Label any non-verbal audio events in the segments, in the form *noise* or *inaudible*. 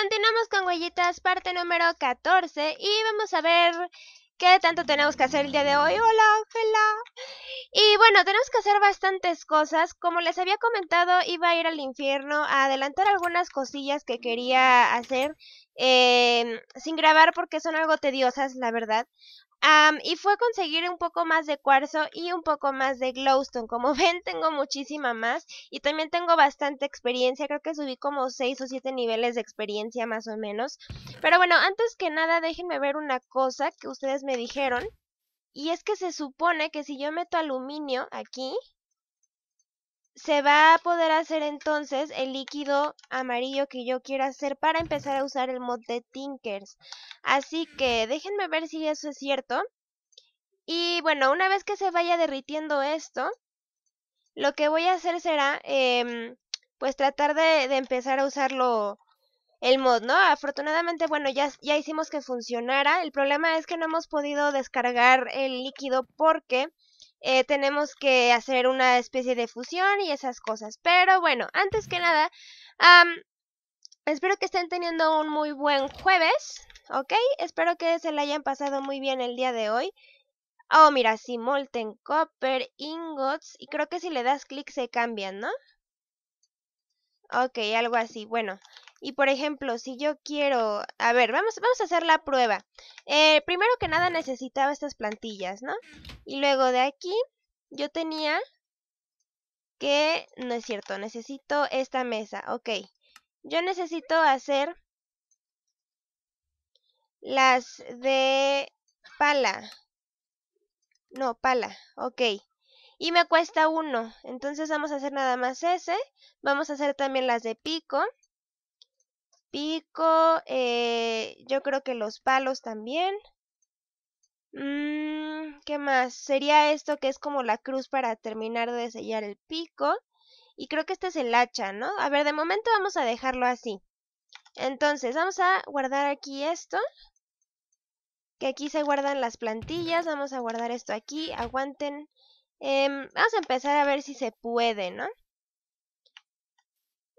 Continuamos con huellitas, parte número 14 y vamos a ver qué tanto tenemos que hacer el día de hoy. Hola, Ángela. Y bueno, tenemos que hacer bastantes cosas. Como les había comentado, iba a ir al infierno a adelantar algunas cosillas que quería hacer em, sin grabar porque son algo tediosas, la verdad y fue conseguir un poco más de cuarzo y un poco más de glowstone. Como *laughs* ven, tengo muchísima más y también tengo bastante experiencia. Creo que subí como 6 o 7 niveles de experiencia más o menos. Pero bueno, antes que nada, déjenme ver una cosa que ustedes me dijeron. Y es que se supone que si yo meto aluminio aquí, se va a poder hacer entonces el líquido amarillo que yo quiero hacer para empezar a usar el mod de Tinkers. Así que déjenme ver si eso es cierto. Y bueno, una vez que se vaya derritiendo esto, lo que voy a hacer será em, pues tratar de, de, empezar a usarlo el mod, ¿no? Afortunadamente, bueno, ya, ya hicimos que funcionara. El problema es que no hemos podido descargar el líquido porque eh, tenemos que hacer una especie de fusión y esas cosas. Pero bueno, antes que nada, espero que estén teniendo un muy buen jueves, ¿ok? Espero que se la hayan pasado muy bien el día de hoy. Oh, mira, si molten copper, ingots, y creo que si le das clic se cambian, ¿no? Ok, algo así, bueno. Y por ejemplo, si yo quiero, a ver, vamos, vamos a hacer la prueba. Eh, primero que nada necesitaba estas plantillas, ¿no? Y luego de aquí yo tenía que, no es cierto, necesito esta mesa, ok. Yo necesito hacer las de pala. No, pala, ok. Y me cuesta uno, entonces vamos a hacer nada más ese. Vamos a hacer también las de pico pico, eh, yo creo que los palos también. Mm, ¿Qué más? Sería esto que es como la cruz para terminar de sellar el pico. Y creo que este es el hacha, ¿no? A ver, de momento vamos a dejarlo así. Entonces, vamos a guardar aquí esto. Que aquí se guardan las plantillas. Vamos a guardar esto aquí. Aguanten. Em, vamos a empezar a ver si se puede, ¿no?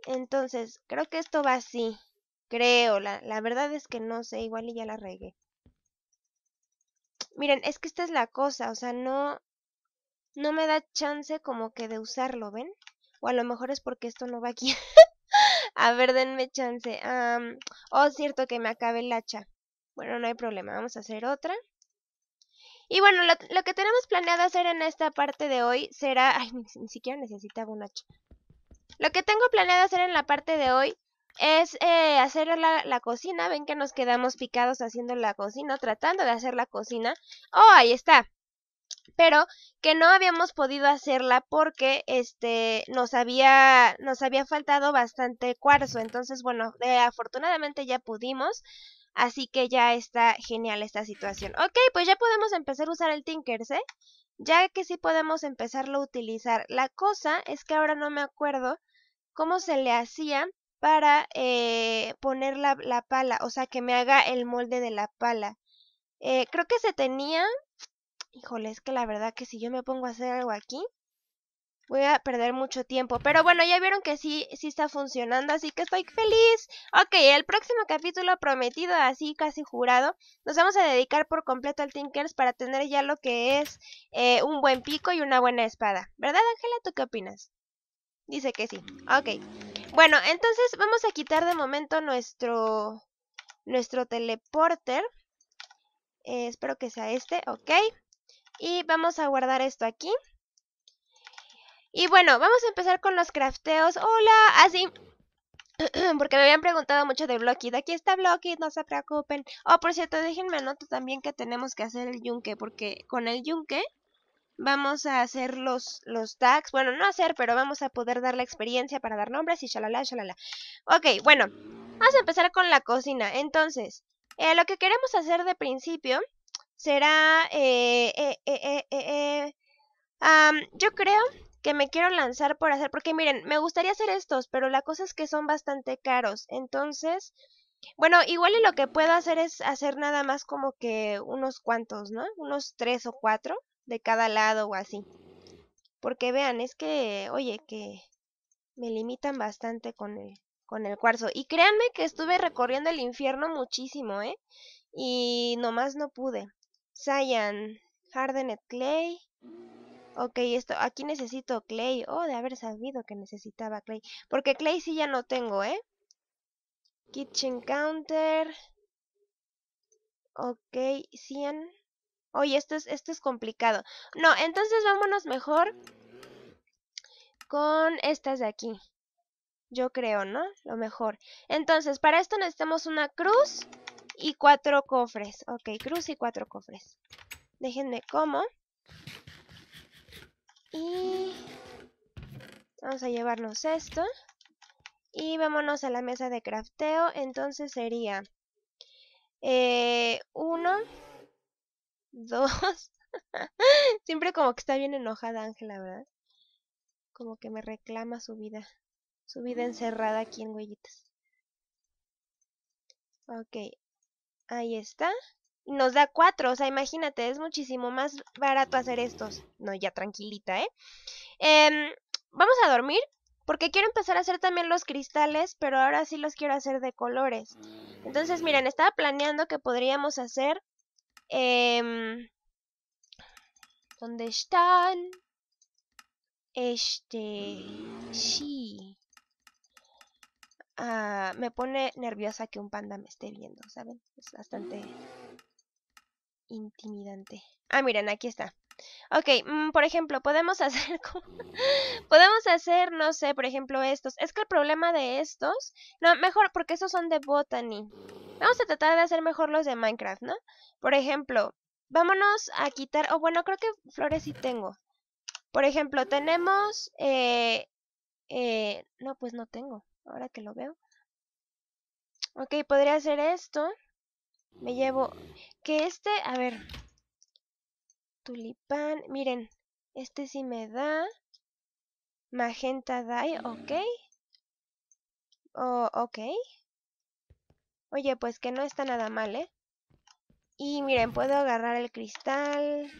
Entonces, creo que esto va así. Creo, la, verdad es que no sé, igual y ya la regué. Miren, es que esta es la cosa, o sea, no, no me da chance como que de usarlo, ¿ven? O a lo mejor es porque esto no va aquí. *laughs* a ver, denme chance. Um, oh, cierto que me acabe el hacha. Bueno, no hay problema, vamos a hacer otra. Y bueno, lo, que tenemos planeado hacer en esta parte de hoy será... Ay, ni siquiera necesitaba un hacha. Lo que tengo planeado hacer en la parte de hoy es eh, hacer la, cocina. Ven que nos quedamos picados haciendo la cocina, tratando de hacer la cocina. ¡Oh, ahí está! Pero que no habíamos podido hacerla porque este nos había nos había faltado bastante cuarzo. Entonces, bueno, afortunadamente ya pudimos. Así que ya está genial esta situación. Ok, pues ya podemos empezar a usar el Tinkers, ¿eh? Ya que sí podemos empezarlo a utilizar. La cosa es que ahora no me acuerdo cómo se le hacía para eh, poner la, pala, o sea, que me haga el molde de la pala. Eh, creo que se tenía... Híjole, es que la verdad que si yo me pongo a hacer algo aquí, voy a perder mucho tiempo. Pero bueno, ya vieron que sí, sí está funcionando, así que estoy feliz. Ok, el próximo capítulo prometido, así casi jurado, nos vamos a dedicar por completo al Tinkers para tener ya lo que es eh, un buen pico y una buena espada. ¿Verdad, Ángela? ¿Tú qué opinas? Dice que sí. Ok. Bueno, entonces vamos a quitar de momento nuestro, nuestro teleporter. Eh, espero que sea este, ok. Y vamos a guardar esto aquí. Y bueno, vamos a empezar con los crafteos. Hola, así... *clears throat* Porque me habían preguntado mucho de Blockit. Aquí está Blockit, no se preocupen. Oh, por cierto, déjenme anoto también que tenemos que hacer el yunque. Porque con el yunque vamos a hacer los, los tags, bueno, no hacer, pero vamos a poder dar la experiencia para dar nombres y shalala, shalala. Ok, bueno, vamos a empezar con la cocina. Entonces, eh, lo que queremos hacer de principio será, eh, eh, yo creo que me quiero lanzar por hacer, porque miren, me gustaría hacer estos, pero la cosa es que son bastante caros, entonces... Bueno, igual y lo que puedo hacer es hacer nada más como que unos cuantos, ¿no? Unos tres o cuatro de cada lado o así. Porque vean, es que, oye, que me limitan bastante con el, con el cuarzo. Y créanme que estuve recorriendo el infierno muchísimo, ¿eh? Y nomás no pude. Cyan, Hardened Clay. Ok, esto, aquí necesito Clay. Oh, de haber sabido que necesitaba Clay. Porque Clay sí ya no tengo, ¿eh? Kitchen Counter. Ok, 100. Oye, esto es, esto es complicado. No, entonces vámonos mejor con estas de aquí. Yo creo, ¿no? Lo mejor. Entonces, para esto necesitamos una cruz y cuatro cofres. Ok, cruz y cuatro cofres. Déjenme cómo. Y... Vamos a llevarnos esto. Y vámonos a la mesa de crafteo. Entonces sería... Eh, uno dos. *laughs* Siempre como que está bien enojada Ángela, ¿verdad? Como que me reclama su vida. Su vida encerrada aquí en huellitas. Ok. Ahí está. Nos da cuatro, o sea, imagínate, es muchísimo más barato hacer estos. No, ya tranquilita, ¿eh? eh vamos a dormir porque quiero empezar a hacer también los cristales, pero ahora sí los quiero hacer de colores. Entonces, miren, estaba planeando que podríamos hacer Em, ¿Dónde están? Este... Sí. Ah, me pone nerviosa que un panda me esté viendo, ¿saben? Es bastante intimidante. Ah, miren, aquí está. Ok, mm, por ejemplo, podemos *laughs* hacer podemos hacer, no sé, por ejemplo, estos. Es que el problema de estos, no, mejor porque estos son de botany. Vamos a tratar de hacer mejor los de Minecraft, ¿no? Por ejemplo, vámonos a quitar... Oh, bueno, creo que flores sí tengo. Por ejemplo, tenemos... Eh, eh, no, pues no tengo. Ahora que lo veo. Ok, podría hacer esto. Me llevo... Que este... A ver. Tulipán. Miren. Este sí me da. Magenta dye. Ok. Oh, ok. Oye, pues que no está nada mal, ¿eh? Y miren, puedo agarrar el cristal.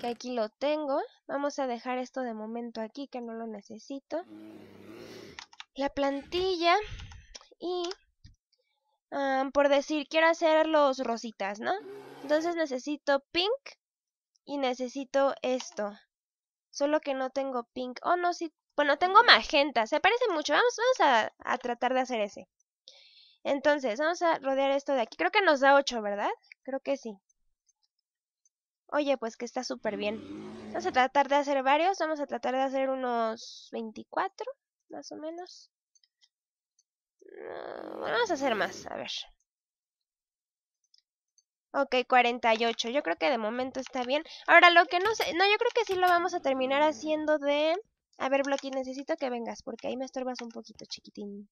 Que aquí lo tengo. Vamos a dejar esto de momento aquí, que no lo necesito. La plantilla. Y... Ah, por decir, quiero hacer los rositas, ¿no? Entonces necesito pink y necesito esto. Solo que no tengo pink. Oh, no, sí. Bueno, tengo magenta. Se parece mucho. Vamos, a tratar de hacer ese. Entonces, vamos a rodear esto de aquí. Creo que nos da 8, ¿verdad? Creo que sí. Oye, pues que está súper bien. Vamos a tratar de hacer varios. Vamos a tratar de hacer unos 24, más o menos. Mm, vamos a hacer más, a ver. Ok, 48. Yo creo que de momento está bien. Ahora, lo que no sé... No, yo creo que sí lo vamos a terminar haciendo de... A ver, Blocky, necesito que vengas porque ahí me estorbas un poquito, chiquitín.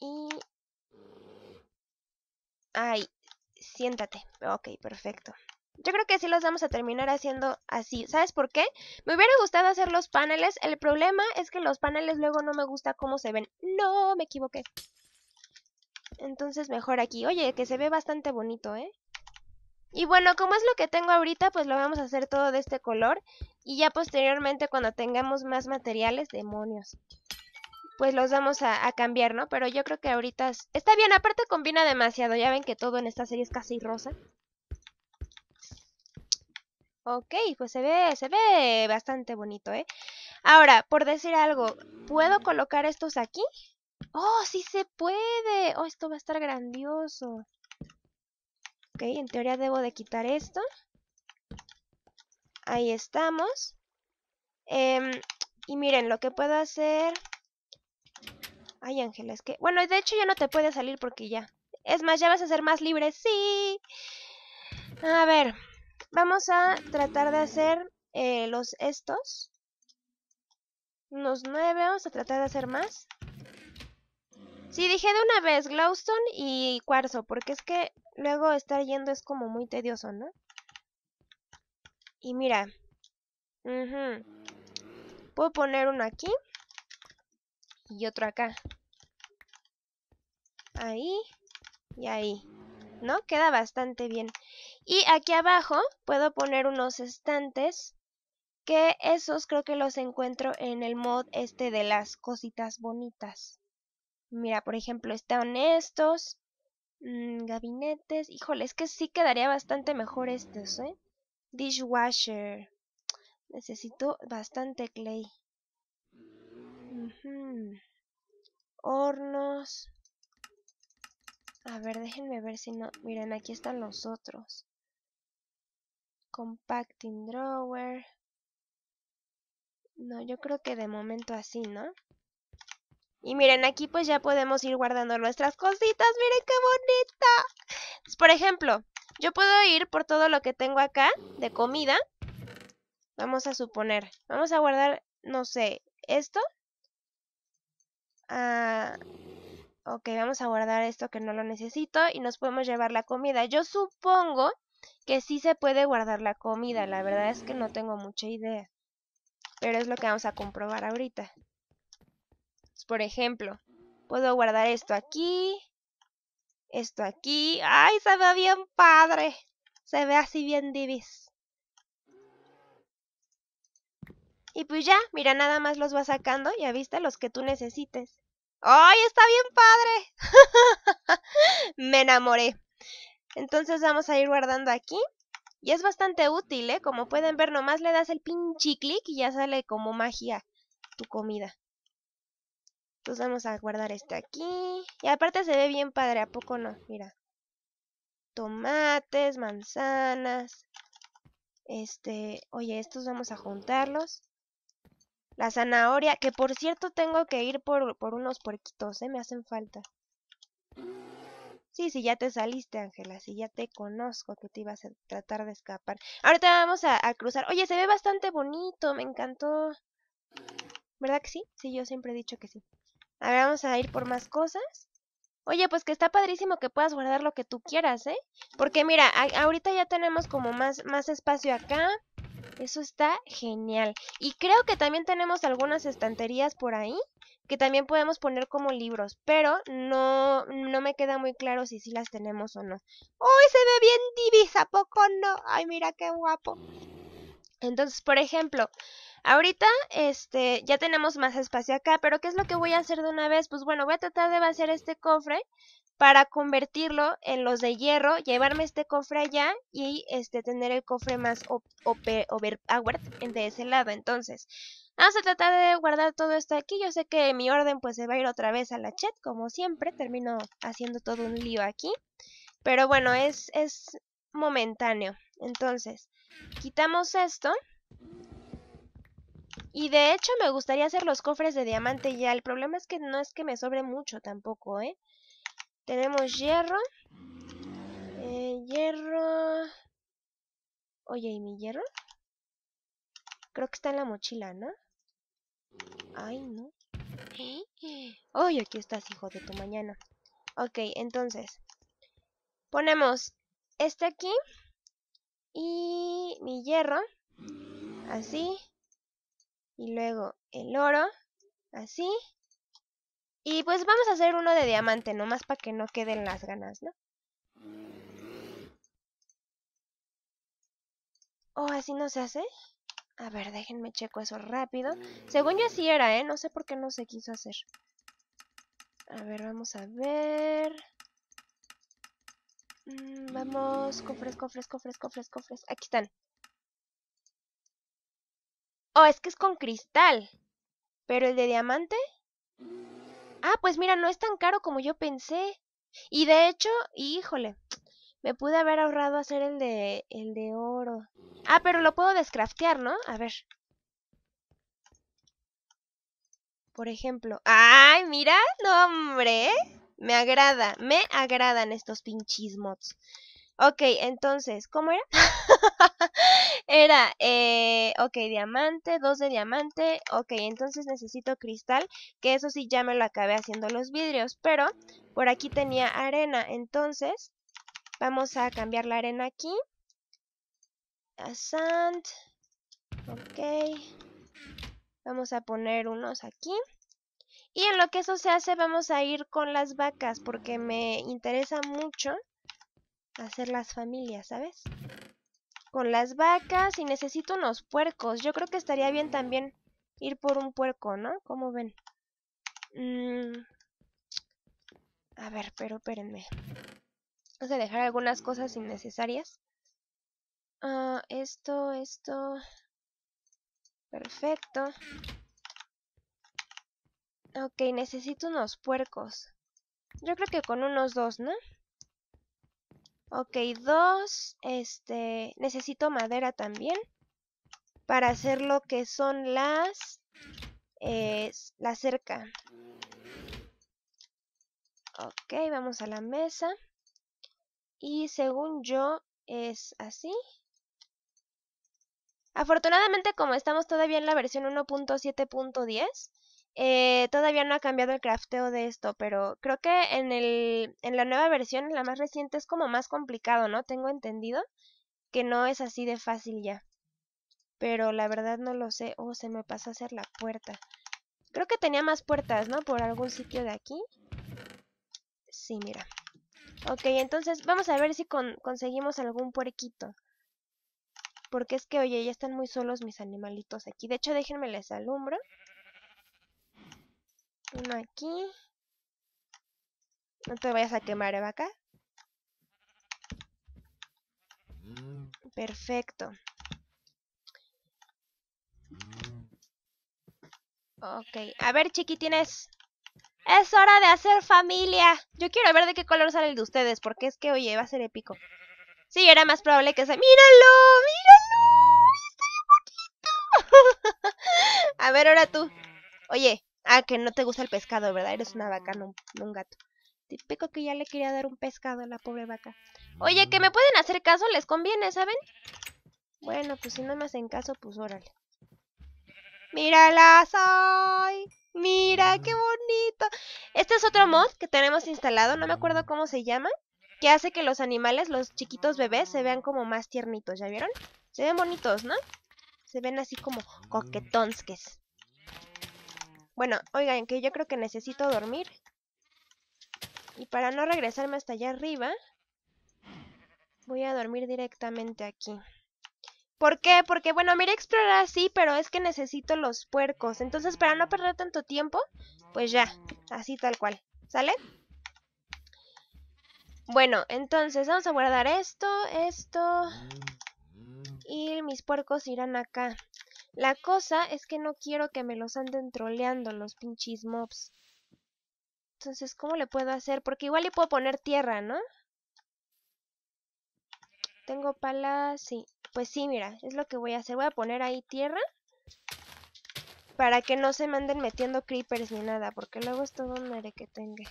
Y... Ay, siéntate. Ok, perfecto. Yo creo que sí los vamos a terminar haciendo así. ¿Sabes por qué? Me hubiera gustado hacer los paneles. El problema es que los paneles luego no me gusta cómo se ven. No, me equivoqué. Entonces mejor aquí. Oye, que se ve bastante bonito, ¿eh? Y bueno, como es lo que tengo ahorita, pues lo vamos a hacer todo de este color. Y ya posteriormente cuando tengamos más materiales, demonios pues los vamos a, cambiar, ¿no? Pero yo creo que ahorita está bien, aparte combina demasiado, ya ven que todo en esta serie es casi rosa. Ok, pues se ve, se ve bastante bonito, ¿eh? Ahora, por decir algo, ¿puedo colocar estos aquí? ¡Oh, sí se puede! ¡Oh, esto va a estar grandioso! Ok, en teoría debo de quitar esto. Ahí estamos. Em, y miren, lo que puedo hacer Ay, Ángela, es que... Bueno, de hecho ya no te puede salir porque ya... Es más, ya vas a ser más libre. ¡Sí! A ver, vamos a tratar de hacer eh, los estos. Unos nueve, vamos a tratar de hacer más. Sí, dije de una vez Glowstone y Cuarzo, porque es que luego estar yendo es como muy tedioso, ¿no? Y mira. Puedo poner uno aquí y otro acá. Ahí y ahí. ¿No? Queda bastante bien. Y aquí abajo puedo poner unos estantes que esos creo que los encuentro en el mod este de las cositas bonitas. Mira, por ejemplo, están estos. Mm, gabinetes. Híjole, es que sí quedaría bastante mejor estos, ¿eh? Dishwasher. Necesito bastante clay. Hornos. A ver, déjenme ver si no... Miren, aquí están los otros. Compacting Drawer. No, yo creo que de momento así, ¿no? Y miren, aquí pues ya podemos ir guardando nuestras cositas. ¡Miren qué bonita! Pues, por ejemplo, yo puedo ir por todo lo que tengo acá de comida. Vamos a suponer. Vamos a guardar, no sé, esto. Ah, ok, vamos a guardar esto que no lo necesito y nos podemos llevar la comida. Yo supongo que sí se puede guardar la comida, la verdad es que no tengo mucha idea. Pero es lo que vamos a comprobar ahorita. Por ejemplo, puedo guardar esto aquí, esto aquí. ¡Ay, se ve bien padre! Se ve así bien divis. Y pues ya, mira, nada más los va sacando, ya viste, los que tú necesites. ¡Ay, está bien padre! *laughs* Me enamoré. Entonces vamos a ir guardando aquí. Y es bastante útil, ¿eh? Como pueden ver, nomás le das el pinche clic y ya sale como magia tu comida. Entonces vamos a guardar este aquí. Y aparte se ve bien padre, ¿a poco no? Mira. Tomates, manzanas. Este, oye, estos vamos a juntarlos la zanahoria, que por cierto tengo que ir por, unos puerquitos, ¿eh? me hacen falta. Sí, sí, ya te saliste, Ángela, sí, ya te conozco que te ibas a tratar de escapar. Ahorita vamos a, cruzar. Oye, se ve bastante bonito, me encantó. ¿Verdad que sí? Sí, yo siempre he dicho que sí. A ver, vamos a ir por más cosas. Oye, pues que está padrísimo que puedas guardar lo que tú quieras, ¿eh? Porque mira, ahorita ya tenemos como más, más espacio acá. Eso está genial. Y creo que también tenemos algunas estanterías por ahí que también podemos poner como libros, pero no, no me queda muy claro si sí las tenemos o no. ¡Uy, se ve bien divisa! poco no? ¡Ay, mira qué guapo! Entonces, por ejemplo, ahorita este, ya tenemos más espacio acá, pero ¿qué es lo que voy a hacer de una vez? Pues bueno, voy a tratar de vaciar este cofre para convertirlo en los de hierro, llevarme este cofre allá y este tener el cofre más overpowered ah, de ese lado. Entonces, vamos a tratar de guardar todo esto aquí. Yo sé que mi orden pues se va a ir otra vez a la chat, como siempre. Termino haciendo todo un lío aquí. Pero bueno, es, es momentáneo. Entonces, quitamos esto. Y de hecho me gustaría hacer los cofres de diamante ya. El problema es que no es que me sobre mucho tampoco, ¿eh? Tenemos hierro. Eh, hierro... Oye, ¿y mi hierro? Creo que está en la mochila, ¿no? Ay, no. Ay, aquí estás, hijo de tu mañana. Ok, entonces. Ponemos este aquí. Y mi hierro. Así. Y luego el oro. Así. Y pues vamos a hacer uno de diamante, nomás para que no queden las ganas, ¿no? Oh, así no se hace. A ver, déjenme checo eso rápido. Según yo así era, ¿eh? No sé por qué no se quiso hacer. A ver, vamos a ver. Mm, vamos, cofres, cofres, cofres, cofres, cofres. Aquí están. Oh, es que es con cristal. Pero el de diamante... Ah, pues mira, no es tan caro como yo pensé. Y de hecho, híjole, me pude haber ahorrado hacer el de, el de oro. Ah, pero lo puedo descraftear, ¿no? A ver. Por ejemplo. ¡Ay, mira! ¡No, hombre! Me agrada, me agradan estos pinches mods. Ok, entonces, ¿cómo era? *laughs* *laughs* Era, eh, ok, diamante, dos de diamante, ok, entonces necesito cristal, que eso sí ya me lo acabé haciendo los vidrios, pero por aquí tenía arena, entonces vamos a cambiar la arena aquí. A sand, ok, vamos a poner unos aquí. Y en lo que eso se hace vamos a ir con las vacas porque me interesa mucho hacer las familias, ¿sabes? con las vacas y necesito unos puercos. Yo creo que estaría bien también ir por un puerco, ¿no? ¿Cómo ven? Mm. A ver, pero espérenme. Vamos a dejar algunas cosas innecesarias. Ah, esto, esto. Perfecto. Ok, necesito unos puercos. Yo creo que con unos dos, ¿no? Ok, dos. Este, necesito madera también. Para hacer lo que son las... Eh, la cerca. Ok, vamos a la mesa. Y según yo es así. Afortunadamente como estamos todavía en la versión 1.7.10, eh, todavía no ha cambiado el crafteo de esto, pero creo que en, el, en la nueva versión, la más reciente, es como más complicado, ¿no? Tengo entendido que no es así de fácil ya. Pero la verdad no lo sé. Oh, se me pasó a hacer la puerta. Creo que tenía más puertas, ¿no? Por algún sitio de aquí. Sí, mira. Ok, entonces vamos a ver si conseguimos algún puerquito. Porque es que, oye, ya están muy solos mis animalitos aquí. De hecho, déjenme les alumbro. Uno aquí. No te vayas a quemar, ¿eh, vaca. Perfecto. Ok, a ver chiquitines. Es hora de hacer familia. Yo quiero ver de qué color sale el de ustedes, porque es que, oye, va a ser épico. Sí, era más probable que sea... ¡Míralo! ¡Míralo! ¡Está bien poquito. *laughs* a ver, ahora tú. Oye, Ah, que no te gusta el pescado, ¿verdad? Eres una vaca, no, un gato. Típico que ya le quería dar un pescado a la pobre vaca. Oye, que me mm. pueden hacer caso, les conviene, ¿saben? Bueno, pues si no me hacen caso, pues órale. ¡Mírala! ¡Soy! ¡Mira, qué bonito! Este es otro mod que tenemos instalado, no me acuerdo cómo se llama, que hace que los animales, los chiquitos bebés, se vean como más tiernitos, ¿ya vieron? Se ven bonitos, ¿no? Se ven así como mm. coquetonsques. Bueno, oigan, que yo creo que necesito dormir. Y para no regresarme hasta allá arriba, voy a dormir directamente aquí. ¿Por qué? Porque, bueno, mire, a explorar así, pero es que necesito los puercos. Entonces, para no perder tanto tiempo, pues ya, así tal cual. ¿Sale? Bueno, entonces vamos a guardar esto, esto. Y mis puercos irán acá. La cosa es que no quiero que me los anden troleando los pinches mobs. Entonces, ¿cómo le puedo hacer? Porque igual le puedo poner tierra, ¿no? Tengo palas, sí. Pues sí, mira, es lo que voy a hacer. Voy a poner ahí tierra. Para que no se manden metiendo creepers ni nada. Porque luego es todo un mare que tenga.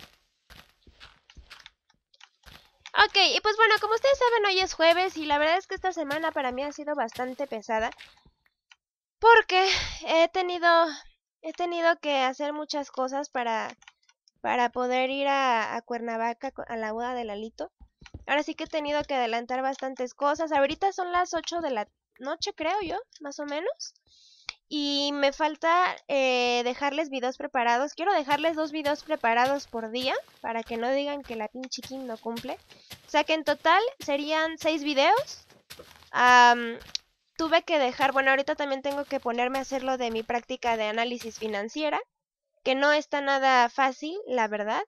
Ok, y pues bueno, como ustedes saben, hoy es jueves y la verdad es que esta semana para mí ha sido bastante pesada porque he tenido he tenido que hacer muchas cosas para para poder ir a, Cuernavaca a la boda de Lalito. Ahora sí que he tenido que adelantar bastantes cosas. Ahorita son las 8 de la noche, creo yo, más o menos. Y me falta eh, dejarles videos preparados. Quiero dejarles dos videos preparados por día para que no digan que la pinche Kim no cumple. O sea que en total serían 6 videos tuve que dejar, bueno, ahorita también tengo que ponerme a hacer lo de mi práctica de análisis financiera, que no está nada fácil, la verdad.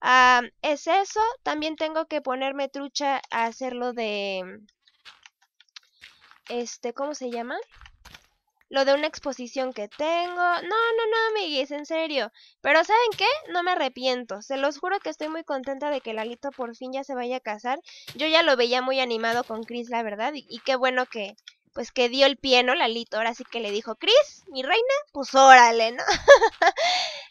Ah, es eso, también tengo que ponerme trucha a hacer lo de... Este, ¿cómo se llama? Lo de una exposición que tengo. No, no, no, amiguis, en serio. Pero ¿saben qué? No me arrepiento. Se los juro que estoy muy contenta de que Lalito por fin ya se vaya a casar. Yo ya lo veía muy animado con Chris, la verdad. y qué bueno que, pues que dio el pie, ¿no? Lito, ahora sí que le dijo, Cris, mi reina, pues órale, ¿no? *laughs*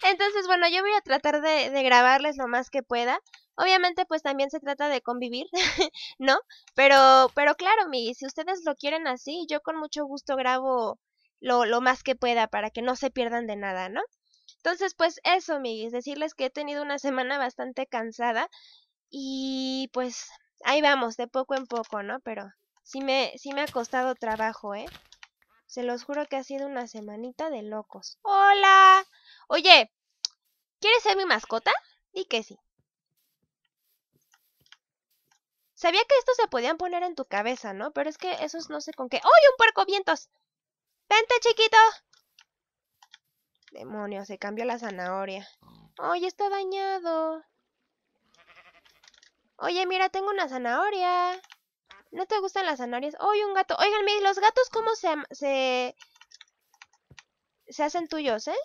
Entonces, bueno, yo voy a tratar de, de grabarles lo más que pueda. Obviamente, pues también se trata de convivir, *laughs* ¿no? Pero, pero claro, mi, si ustedes lo quieren así, yo con mucho gusto grabo lo, lo más que pueda para que no se pierdan de nada, ¿no? Entonces, pues eso, miguis, decirles que he tenido una semana bastante cansada y pues ahí vamos, de poco en poco, ¿no? Pero sí me, me ha costado trabajo, ¿eh? Se los juro que ha sido una semanita de locos. ¡Hola! Oye, ¿quieres ser mi mascota? Y que sí. Sabía que estos se podían poner en tu cabeza, ¿no? Pero es que esos no sé con qué. ¡Uy, un puerco vientos! ¡Vente, chiquito! Demonio, se cambió la zanahoria. ¡Ay, está dañado! Oye, mira, tengo una zanahoria. ¿No te gustan las zanahorias? ¡Oye, un gato! Oigan, los gatos cómo se, se, se hacen tuyos, ¿eh?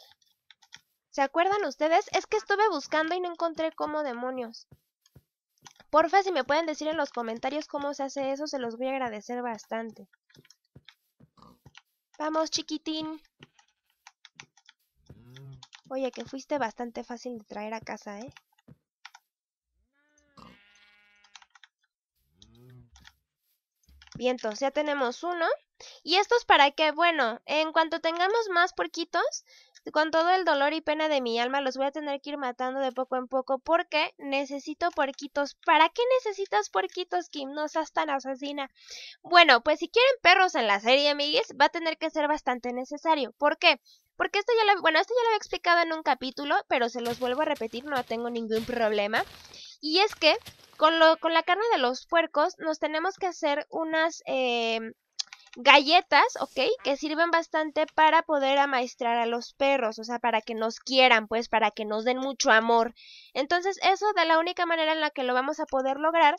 ¿Se acuerdan ustedes? Es que estuve buscando y no encontré cómo demonios. Porfa, si me pueden decir en los comentarios cómo se hace eso, se los voy a agradecer bastante. Vamos, chiquitín. Oye, que fuiste bastante fácil de traer a casa, ¿eh? ya tenemos uno. ¿Y esto es para qué? Bueno, en cuanto tengamos más porquitos, con todo el dolor y pena de mi alma, los voy a tener que ir matando de poco en poco porque necesito porquitos. ¿Para qué necesitas porquitos, Kim? No seas tan asesina. Bueno, pues si quieren perros en la serie, amigues, va a tener que ser bastante necesario. ¿Por qué? Porque esto ya lo, bueno, esto ya lo había explicado en un capítulo, pero se los vuelvo a repetir, no tengo ningún problema. Y es que con, lo, con la carne de los puercos nos tenemos que hacer unas eh, galletas, ¿ok? Que sirven bastante para poder amaestrar a los perros, o sea, para que nos quieran, pues, para que nos den mucho amor. Entonces, eso de la única manera en la que lo vamos a poder lograr,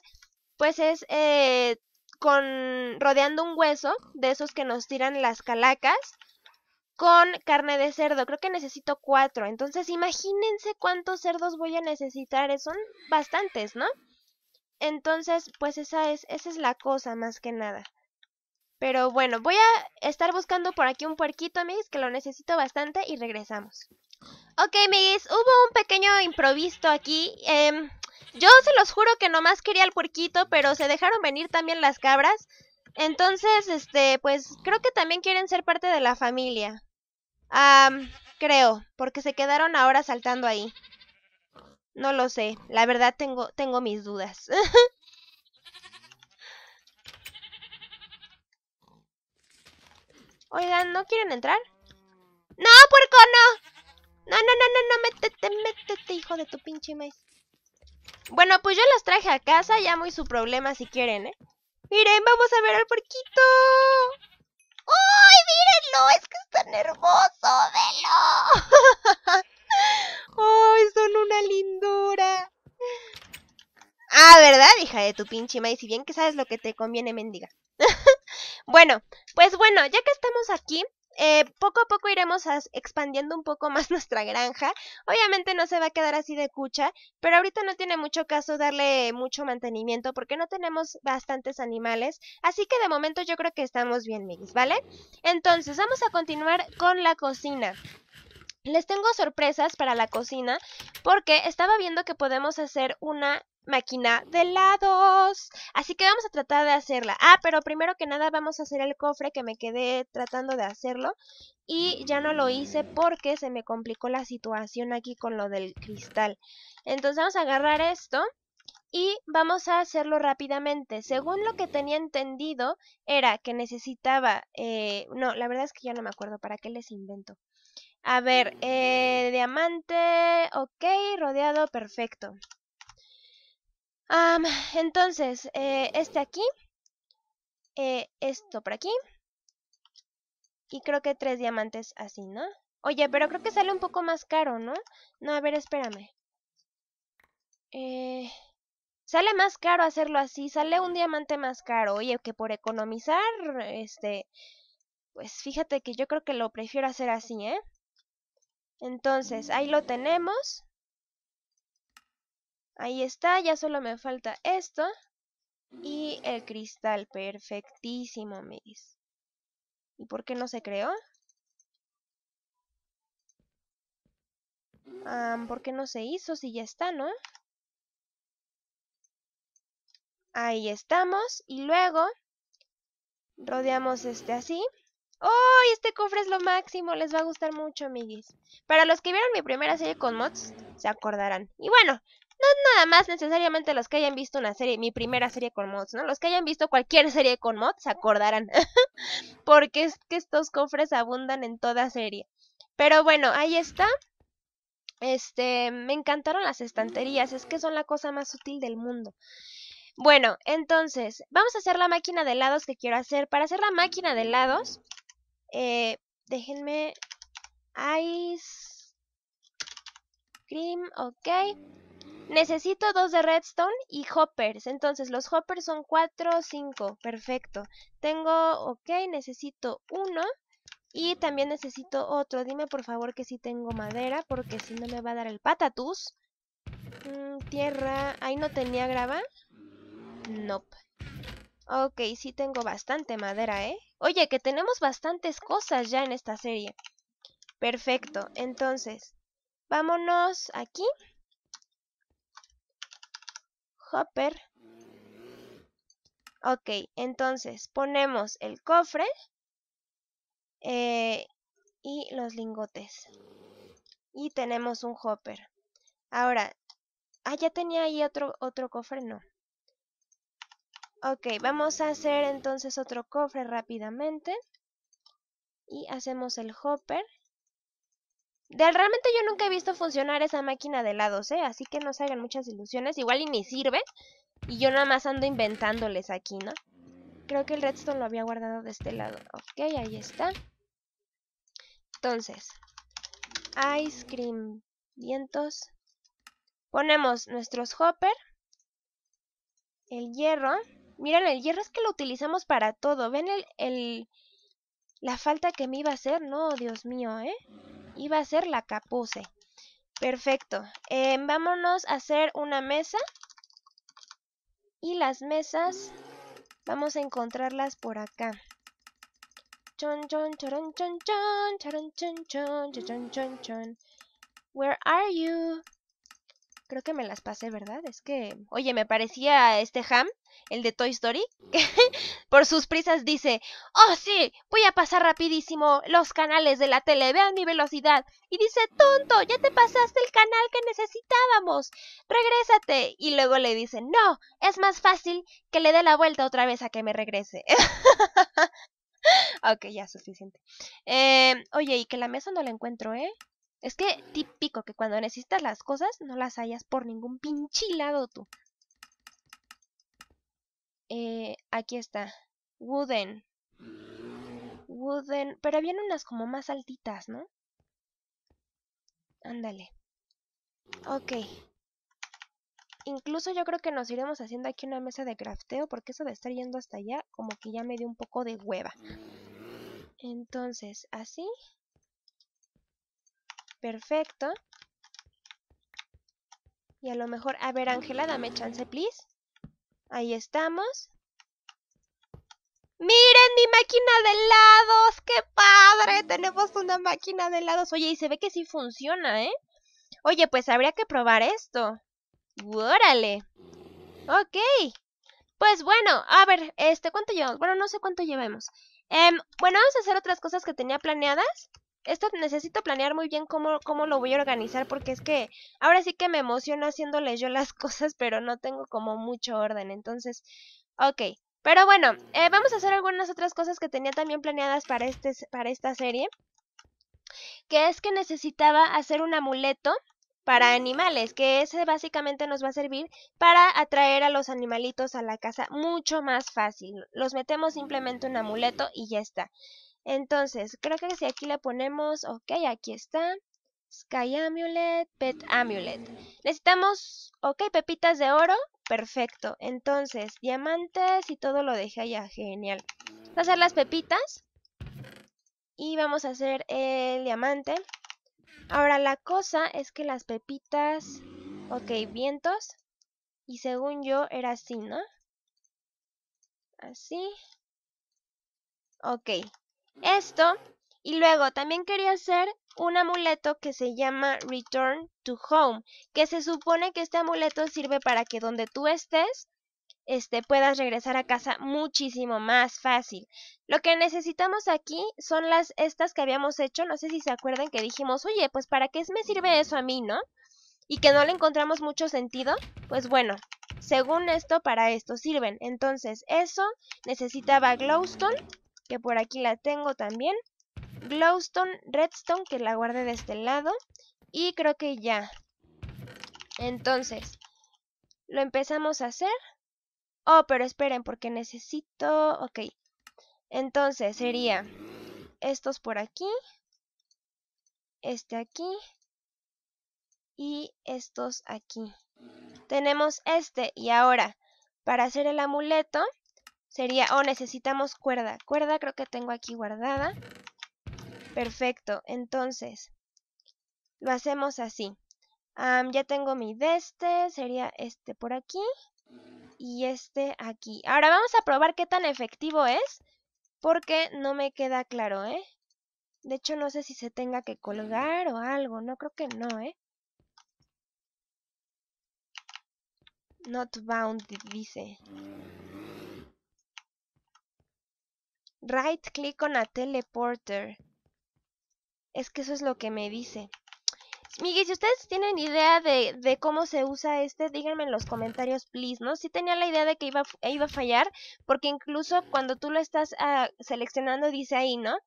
pues es eh, con rodeando un hueso de esos que nos tiran las calacas con carne de cerdo. Creo que necesito cuatro. Entonces, imagínense cuántos cerdos voy a necesitar. Eh, son bastantes, ¿no? Entonces, pues esa es, esa es la cosa, más que nada. Pero bueno, voy a estar buscando por aquí un puerquito, amigos, que lo necesito bastante y regresamos. Ok, amigos, hubo un pequeño improviso aquí. Em, yo se los juro que nomás quería el puerquito, pero se dejaron venir también las cabras. Entonces, este, pues creo que también quieren ser parte de la familia. Ah, creo, porque se quedaron ahora saltando ahí. No lo sé, la verdad tengo, tengo mis dudas. *laughs* Oigan, ¿no quieren entrar? ¡No, puerco, no! No, no, no, no, no, métete, métete, hijo de tu pinche maíz. Bueno, pues yo los traje a casa, ya muy su problema si quieren, ¿eh? Miren, vamos a ver al porquito. ¡Ay, mírenlo! Es que está tan velo. *laughs* ¡Ay, son una lindura! Ah, ¿verdad, hija de tu pinche maíz? Si bien que sabes lo que te conviene, mendiga. *laughs* bueno, pues bueno, ya que estamos aquí, eh, poco a poco iremos expandiendo un poco *laughs* más nuestra granja. Obviamente no se va a quedar así de cucha, pero ahorita no tiene mucho caso darle mucho mantenimiento porque no tenemos bastantes animales. Así que de momento yo creo que estamos bien, mix, ¿vale? Entonces, vamos a continuar con la cocina. Les tengo sorpresas para la cocina porque estaba viendo que podemos hacer una máquina de lados. Así que vamos a tratar de hacerla. Ah, pero primero que nada vamos a hacer el cofre que me quedé tratando de hacerlo. Y ya no lo hice porque se me complicó la situación aquí con lo del cristal. Entonces vamos a agarrar esto y vamos a hacerlo rápidamente. Según lo que tenía entendido era que necesitaba... Eh, no, la verdad es que ya no me acuerdo para qué les invento. A ver, eh, diamante, ok, rodeado, perfecto. Ah, entonces, eh, este aquí, eh, esto por aquí, y creo que tres diamantes así, ¿no? Oye, pero creo que sale un poco más caro, ¿no? No, a ver, espérame. Eh, sale más caro hacerlo así, sale un diamante más caro. Oye, que por economizar, este, pues fíjate que yo creo que lo prefiero hacer así, ¿eh? Entonces, ahí lo tenemos. Ahí está, ya solo me falta esto. Y mm. el cristal, perfectísimo, Miris. ¿Y por qué no se creó? ¿Por qué no se hizo si ya está, no? Ahí estamos. Y luego rodeamos este así. ¡Oh! Este cofre es lo máximo. Les va a gustar mucho, amiguis. Para los que vieron mi primera serie con mods, se acordarán. Y bueno, no nada más necesariamente los que hayan visto una serie, mi primera serie con mods, ¿no? Los que hayan visto cualquier serie con mods se acordarán, *laughs* porque es que estos cofres abundan en toda serie. Pero bueno, ahí está. Este, me encantaron las estanterías, es que son la cosa más útil del mundo. Bueno, entonces, vamos a hacer la máquina de helados que quiero hacer. Para hacer la máquina de helados, eh, déjenme... Ice... Cream, ok. Necesito dos de redstone y hoppers. Entonces, los hoppers son cuatro, cinco, Perfecto. Tengo, ok, necesito uno. Y también necesito otro. Dime por favor que si sí tengo madera, porque si no me va a dar el patatus. Mm, tierra. Ahí no tenía grava. Nope. Ok, sí tengo bastante madera, ¿eh? Oye, que tenemos bastantes cosas ya en esta serie. Perfecto, entonces, vámonos aquí. Hopper. Ok, entonces ponemos el cofre eh, y los lingotes. Y tenemos un hopper. Ahora, ah, ya tenía ahí otro, otro cofre, no. Ok, vamos a hacer entonces otro cofre rápidamente. Y hacemos el hopper realmente yo nunca he visto funcionar esa máquina de helados, ¿eh? Así que no se hagan muchas ilusiones. Igual y ni sirve. Y yo nada más ando inventándoles aquí, ¿no? Creo que el redstone lo había guardado de este lado. Ok, ahí está. Entonces, ice cream, vientos. Ponemos nuestros hopper. El hierro. Miren, el hierro es que lo utilizamos para todo. ¿Ven el la falta que me iba a hacer? No, Dios mío, ¿eh? Iba a ser la capuce Perfecto. Em, vámonos a hacer una mesa. Y las mesas vamos a encontrarlas por acá. Chon, chon, Where are you? Creo que me las pasé, ¿verdad? Es que, oye, me parecía este Ham, el de Toy Story, que *laughs* por sus prisas dice, oh sí, voy a pasar rapidísimo los canales de la tele, vean mi velocidad. Y dice, tonto, ya te pasaste el canal que necesitábamos, regrésate. Y luego le dice, no, es más fácil que le dé la vuelta otra vez a que me regrese. *laughs* ok, ya, suficiente. Em, oye, y que la mesa no la encuentro, ¿eh? Es que típico que cuando necesitas las cosas no las hayas por ningún pinchilado tú. Eh, aquí está. Wooden. Wooden. Pero habían unas como más altitas, ¿no? Ándale. Ok. Incluso yo creo que nos iremos haciendo aquí una mesa de crafteo porque eso de estar yendo hasta allá como que ya me dio un poco de hueva. Entonces, así. Perfecto. Y a lo mejor... A ver, Ángela, dame chance, please. Ahí estamos. ¡Miren mi máquina de helados! ¡Qué padre! Tenemos una máquina de helados. Oye, y se ve que sí funciona, ¿eh? Oye, pues habría que probar esto. ¡Órale! Ok. Pues bueno, a ver, este, ¿cuánto llevamos? Bueno, no sé cuánto llevemos. Em, bueno, vamos a hacer otras cosas que tenía planeadas esto necesito planear muy bien cómo, cómo lo voy a organizar, porque es que ahora sí que me emociono haciéndole yo las *laughs* cosas, pero no tengo como mucho orden. Entonces, ok. Pero bueno, eh, vamos a hacer algunas otras cosas que tenía también planeadas para, este, para esta serie. Que es que necesitaba hacer un amuleto para animales, que ese básicamente nos va a servir para atraer a los animalitos a la casa mucho más fácil. Los metemos simplemente un amuleto y ya está. Entonces, creo que si aquí le ponemos, ok, aquí está. Sky Amulet, Pet Amulet. Necesitamos, ok, pepitas de oro. Perfecto. Entonces, diamantes y todo lo dejé allá. Genial. Vamos a hacer las pepitas. Y vamos a hacer el diamante. Ahora, la cosa es que las pepitas... Ok, vientos. Y según yo, era así, ¿no? Así. Ok. Esto. Y luego también quería hacer un amuleto que se llama Return to Home, que se supone que este amuleto sirve para que donde tú estés, este, puedas regresar a casa muchísimo más fácil. Lo que necesitamos aquí son las estas que habíamos hecho, no sé si se acuerdan que dijimos, oye, pues para qué me sirve eso a mí, ¿no? Y que no le encontramos mucho sentido, pues bueno, según esto, para esto sirven. Entonces, eso necesitaba glowstone que por aquí la tengo también. Glowstone, Redstone, que la guardé de este lado. Y creo que ya. Entonces, lo empezamos a hacer. Oh, pero esperen, porque necesito... Ok. Entonces, sería estos por aquí. Este aquí. Y estos aquí. Tenemos este. Y ahora, para hacer el amuleto, Sería, oh, necesitamos cuerda. Cuerda creo que tengo aquí guardada. Perfecto, entonces lo hacemos así. ya tengo mi de este, sería este por aquí y este aquí. Ahora vamos a probar qué tan efectivo es porque no me queda claro, ¿eh? De hecho no sé si se tenga que colgar o algo, no creo que no, ¿eh? Not bound dice. Right click on a teleporter. Es que eso es lo que me dice. Miguel, si ustedes tienen idea de, de, cómo se usa este, díganme en los comentarios, please, ¿no? Sí tenía la idea de que iba, e iba a fallar, porque incluso cuando tú lo estás ah, seleccionando dice ahí, ¿no?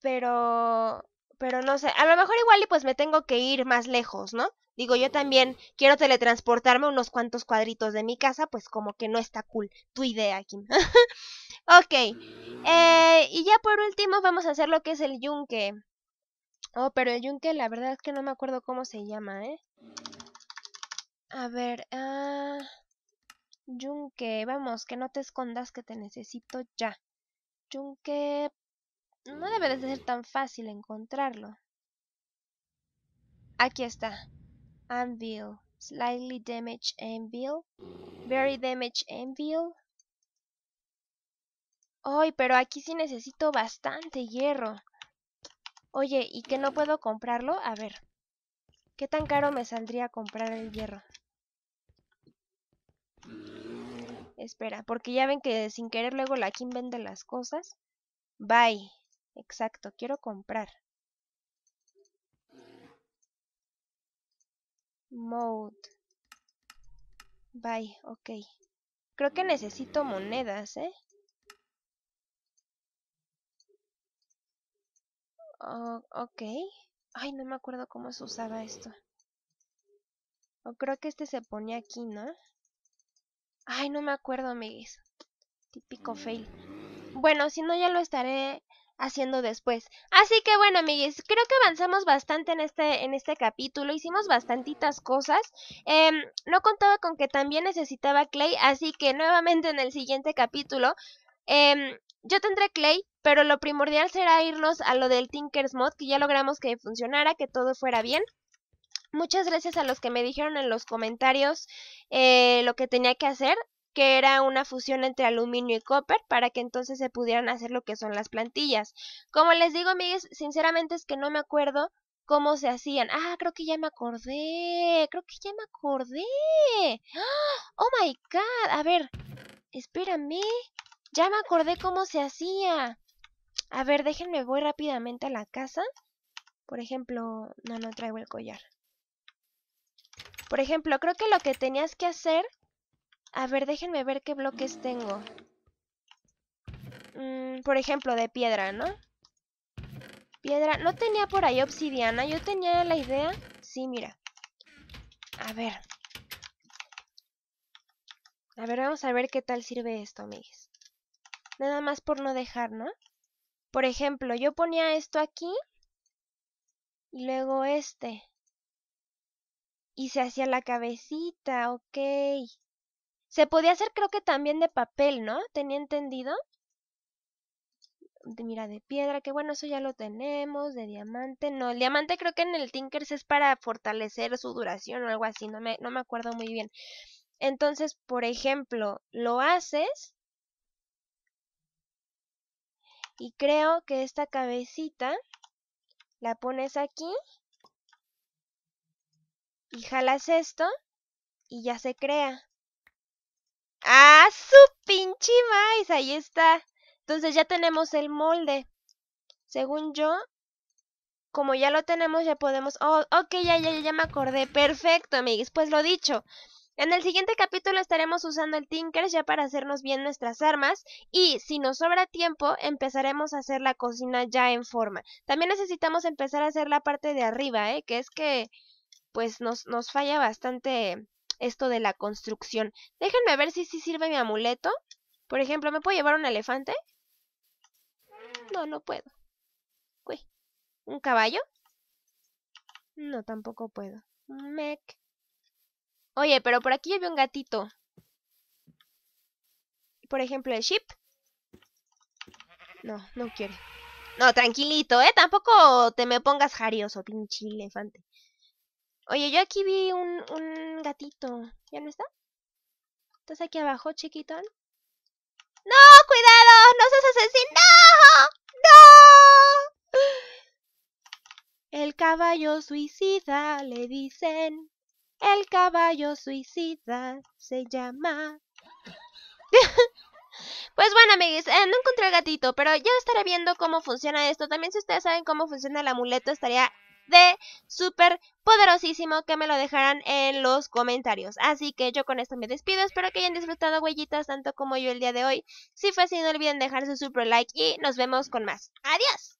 Pero... Pero no sé, a lo mejor igual y pues me tengo que ir más lejos, ¿no? Digo, yo también quiero teletransportarme unos cuantos cuadritos de mi casa, pues como que no está cool tu idea, Kim. *laughs* Ok. Eh, y ya por último vamos a hacer lo que es el yunque. Oh, pero el yunque la verdad es que no me acuerdo cómo se llama, ¿eh? A ver, ah... yunque, vamos, que no te escondas que te necesito ya. Yunque... No debe de ser tan fácil encontrarlo. Aquí está. Anvil. Slightly damaged anvil. Very damaged anvil. Ay, pero aquí sí necesito bastante hierro. Oye, ¿y que no puedo comprarlo? A ver. ¿Qué tan caro me saldría comprar el hierro? Espera, porque ya ven que sin querer luego la Kim vende las cosas. Bye. Exacto, quiero comprar. Mode. Bye, ok. Creo que necesito monedas, ¿eh? Ah, ok. Ay, no me acuerdo cómo se usaba esto. O creo que este se pone aquí, ¿no? Ay, no me acuerdo, amigues. Típico fail. Bueno, si no ya lo estaré haciendo después. Así que bueno, amigues, creo que avanzamos bastante en este, en este capítulo, hicimos bastantitas cosas. Em, no contaba con que también necesitaba Clay, así que nuevamente en el siguiente capítulo em, yo tendré Clay, pero lo primordial será irnos a lo del Tinker's Mod, que ya logramos que funcionara, que todo fuera bien. Muchas gracias a los que me dijeron en los comentarios eh, lo que tenía que hacer, que era una fusión entre aluminio y copper, para que entonces se pudieran hacer lo que son las plantillas. Como les digo, amigues, sinceramente es que no me acuerdo cómo se hacían. Ah, creo que ya me acordé, creo que ya me acordé. ¡Ah! Oh my god, a ver, espérame. Ya me acordé cómo se hacía. A ver, déjenme, voy rápidamente a la casa. Por ejemplo, no, no traigo el collar. Por ejemplo, creo que lo que tenías que hacer... A ver, déjenme ver qué bloques tengo. Mm, por ejemplo, de piedra, ¿no? Piedra. ¿No tenía por ahí obsidiana? Yo tenía la idea. Sí, mira. A ver. A ver, vamos a ver qué tal sirve esto, amigues. Nada más por no dejar, ¿no? Por ejemplo, yo ponía esto aquí y luego este. Y se hacía la cabecita, ok. Se podía hacer creo que también de papel, ¿no? ¿Tenía entendido? mira, de piedra, que bueno, eso ya lo tenemos, de diamante, no, el diamante creo que en el Tinkers es para fortalecer su duración o algo así, no me, no me acuerdo muy bien. Entonces, por ejemplo, lo haces Y creo que esta cabecita la pones aquí y jalas esto y ya se crea. ¡Ah, su pinche maíz! Ahí está. Entonces ya tenemos el molde. Según yo, como ya lo tenemos, ya podemos... Oh, ok, ya, ya, ya me acordé. Perfecto, amigos! Pues lo dicho. En el siguiente capítulo estaremos usando el Tinker ya para hacernos bien nuestras armas y si nos sobra tiempo empezaremos a hacer la cocina ya en forma. También necesitamos empezar a hacer la parte de arriba, ¿eh? que es que pues nos, falla bastante esto de la construcción. Déjenme ver si sí sirve mi amuleto. Por ejemplo, ¿me puedo llevar un elefante? No, no puedo. ¿Un caballo? No, tampoco puedo. Mec. Oye, pero por aquí vi un gatito. Por ejemplo, el ship. No, no quiere. No, tranquilito, ¿eh? Tampoco te me pongas jarioso, pinche elefante. Oye, yo aquí vi un, un gatito. ¿Ya no está? ¿Estás aquí abajo, chiquitón? ¡No! ¡Cuidado! ¡No seas asesino! ¡No! ¡No! El caballo suicida, le dicen. El caballo suicida se llama. *laughs* Pues bueno, amigos, eh, no encontré el gatito, pero ya estaré viendo cómo funciona esto. También si ustedes saben cómo funciona el amuleto, estaría de súper poderosísimo que me lo dejaran en los comentarios. Así que yo con esto me despido. Espero que hayan disfrutado, huellitas, tanto como yo el día de hoy. Si fue así, no olviden dejar su super like y nos vemos con más. ¡Adiós!